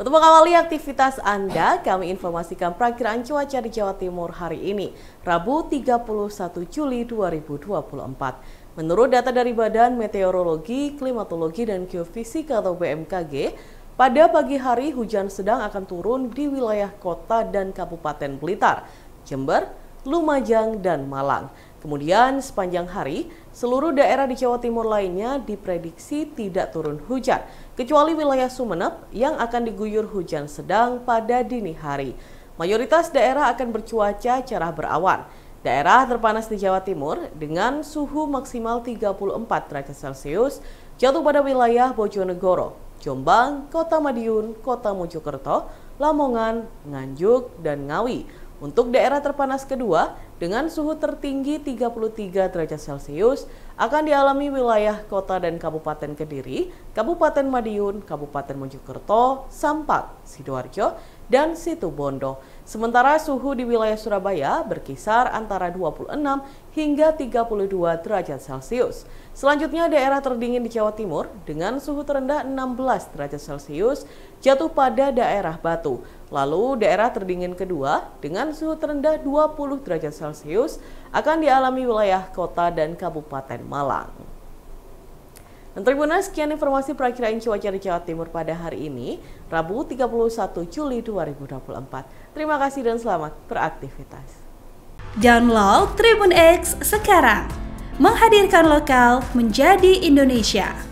Untuk mengawali aktivitas Anda, kami informasikan perakiran cuaca di Jawa Timur hari ini, Rabu 31 Juli 2024. Menurut data dari Badan Meteorologi, Klimatologi, dan Geofisika atau BMKG, pada pagi hari hujan sedang akan turun di wilayah kota dan Kabupaten Blitar, Jember, Lumajang, dan Malang. Kemudian sepanjang hari, seluruh daerah di Jawa Timur lainnya diprediksi tidak turun hujan, kecuali wilayah Sumeneb yang akan diguyur hujan sedang pada dini hari. Mayoritas daerah akan bercuaca cerah berawan. Daerah terpanas di Jawa Timur dengan suhu maksimal 34 derajat Celcius jatuh pada wilayah Bojonegoro, Jombang, Kota Madiun, Kota Mojokerto, Lamongan, Nganjuk, dan Ngawi. Untuk daerah terpanas kedua, dengan suhu tertinggi 33 derajat Celcius akan dialami wilayah kota dan Kabupaten Kediri, Kabupaten Madiun, Kabupaten Mojokerto, Sampang, Sidoarjo, dan Situbondo. Sementara suhu di wilayah Surabaya berkisar antara 26 hingga 32 derajat Celcius. Selanjutnya daerah terdingin di Jawa Timur dengan suhu terendah 16 derajat Celcius jatuh pada daerah Batu. Lalu daerah terdingin kedua dengan suhu terendah 20 derajat Celcius Celcius akan dialami wilayah kota dan Kabupaten Malang. Dan Tribunal sekian informasi perakiraan cuaca di Jawa Timur pada hari ini, Rabu 31 Juli 2024. Terima kasih dan selamat beraktivitas. Download Tribun X sekarang. Menghadirkan lokal menjadi Indonesia.